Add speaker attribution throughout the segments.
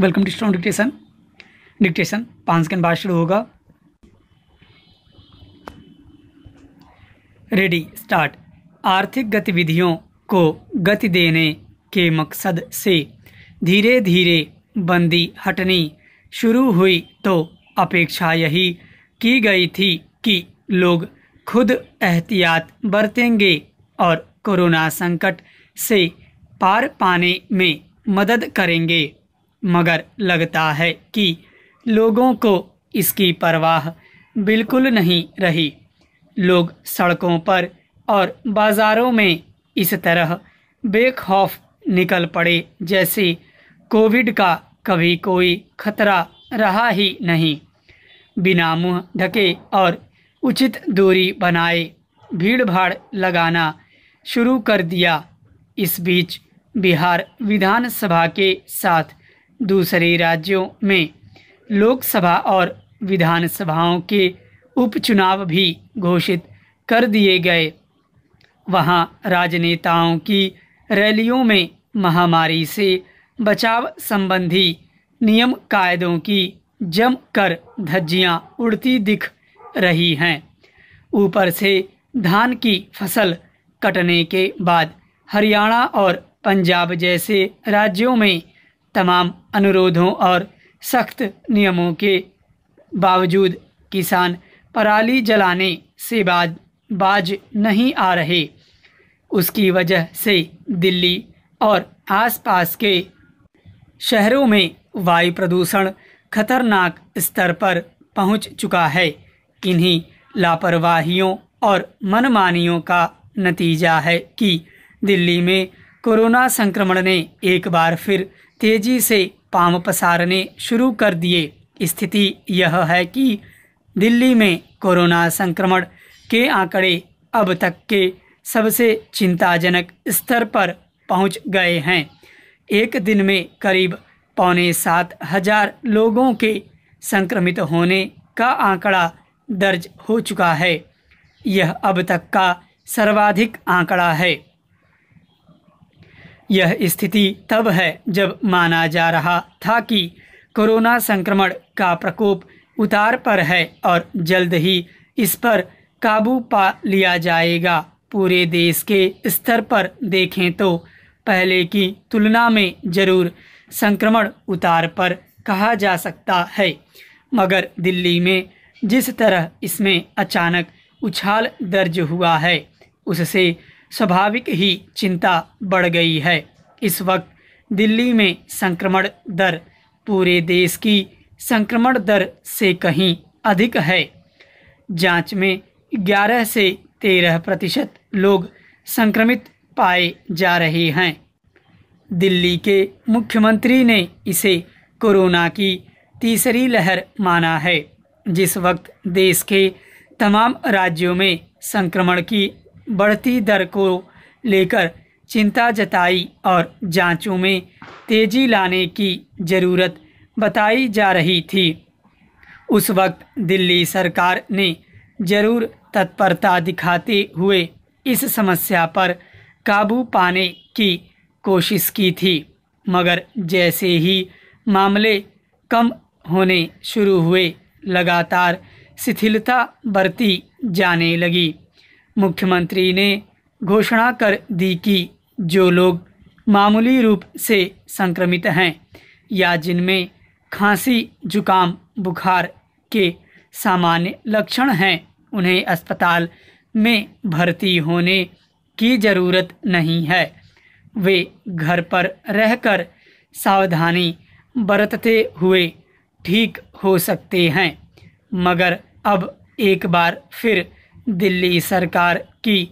Speaker 1: welcome to strong dictation dictation पाँच second बाद शुरू होगा रेडी स्टार्ट आर्थिक गतिविधियों को गति देने के मकसद से धीरे धीरे बंदी हटनी शुरू हुई तो अपेक्षा यही की गई थी कि लोग खुद एहतियात बरतेंगे और कोरोना संकट से पार पाने में मदद करेंगे मगर लगता है कि लोगों को इसकी परवाह बिल्कुल नहीं रही लोग सड़कों पर और बाज़ारों में इस तरह बेखौफ निकल पड़े जैसे कोविड का कभी कोई खतरा रहा ही नहीं बिना मुंह ढके और उचित दूरी बनाए भीड़ भाड़ लगाना शुरू कर दिया इस बीच बिहार विधानसभा के साथ दूसरे राज्यों में लोकसभा और विधानसभाओं के उपचुनाव भी घोषित कर दिए गए वहां राजनेताओं की रैलियों में महामारी से बचाव संबंधी नियम कायदों की जमकर धज्जियां उड़ती दिख रही हैं ऊपर से धान की फसल कटने के बाद हरियाणा और पंजाब जैसे राज्यों में तमाम अनुरोधों और सख्त नियमों के बावजूद किसान पराली जलाने से बाज बाज नहीं आ रहे उसकी वजह से दिल्ली और आसपास के शहरों में वायु प्रदूषण खतरनाक स्तर पर पहुंच चुका है इन्हीं लापरवाहियों और मनमानियों का नतीजा है कि दिल्ली में कोरोना संक्रमण ने एक बार फिर तेजी से पाम पसारने शुरू कर दिए स्थिति यह है कि दिल्ली में कोरोना संक्रमण के आंकड़े अब तक के सबसे चिंताजनक स्तर पर पहुंच गए हैं एक दिन में करीब पौने सात हजार लोगों के संक्रमित होने का आंकड़ा दर्ज हो चुका है यह अब तक का सर्वाधिक आंकड़ा है यह स्थिति तब है जब माना जा रहा था कि कोरोना संक्रमण का प्रकोप उतार पर है और जल्द ही इस पर काबू पा लिया जाएगा पूरे देश के स्तर पर देखें तो पहले की तुलना में जरूर संक्रमण उतार पर कहा जा सकता है मगर दिल्ली में जिस तरह इसमें अचानक उछाल दर्ज हुआ है उससे स्वाभाविक ही चिंता बढ़ गई है इस वक्त दिल्ली में संक्रमण दर पूरे देश की संक्रमण दर से कहीं अधिक है जांच में 11 से 13 प्रतिशत लोग संक्रमित पाए जा रहे हैं दिल्ली के मुख्यमंत्री ने इसे कोरोना की तीसरी लहर माना है जिस वक्त देश के तमाम राज्यों में संक्रमण की बढ़ती दर को लेकर चिंता जताई और जांचों में तेजी लाने की ज़रूरत बताई जा रही थी उस वक्त दिल्ली सरकार ने जरूर तत्परता दिखाते हुए इस समस्या पर काबू पाने की कोशिश की थी मगर जैसे ही मामले कम होने शुरू हुए लगातार शिथिलता बरती जाने लगी मुख्यमंत्री ने घोषणा कर दी कि जो लोग मामूली रूप से संक्रमित हैं या जिनमें खांसी जुकाम बुखार के सामान्य लक्षण हैं उन्हें अस्पताल में भर्ती होने की ज़रूरत नहीं है वे घर पर रहकर सावधानी बरतते हुए ठीक हो सकते हैं मगर अब एक बार फिर दिल्ली सरकार की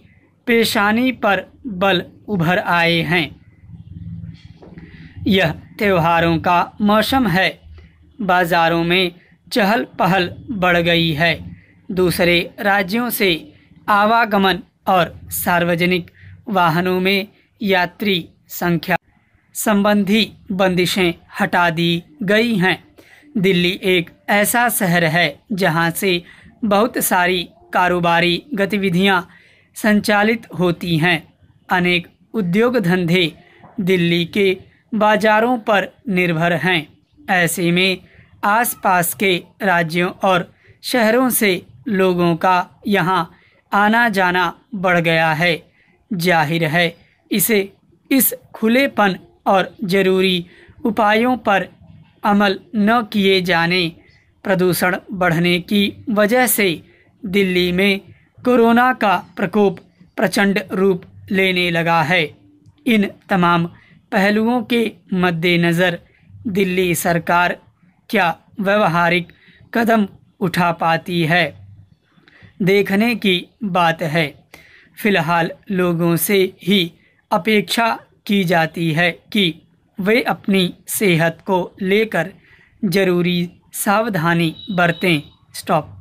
Speaker 1: पेशानी पर बल उभर आए हैं यह त्योहारों का मौसम है बाज़ारों में चहल पहल बढ़ गई है दूसरे राज्यों से आवागमन और सार्वजनिक वाहनों में यात्री संख्या संबंधी बंदिशें हटा दी गई हैं दिल्ली एक ऐसा शहर है जहां से बहुत सारी कारोबारी गतिविधियां संचालित होती हैं अनेक उद्योग धंधे दिल्ली के बाजारों पर निर्भर हैं ऐसे में आसपास के राज्यों और शहरों से लोगों का यहाँ आना जाना बढ़ गया है जाहिर है इसे इस खुलेपन और ज़रूरी उपायों पर अमल न किए जाने प्रदूषण बढ़ने की वजह से दिल्ली में कोरोना का प्रकोप प्रचंड रूप लेने लगा है इन तमाम पहलुओं के मद्देनज़र दिल्ली सरकार क्या व्यवहारिक कदम उठा पाती है देखने की बात है फ़िलहाल लोगों से ही अपेक्षा की जाती है कि वे अपनी सेहत को लेकर ज़रूरी सावधानी बरतें स्टॉप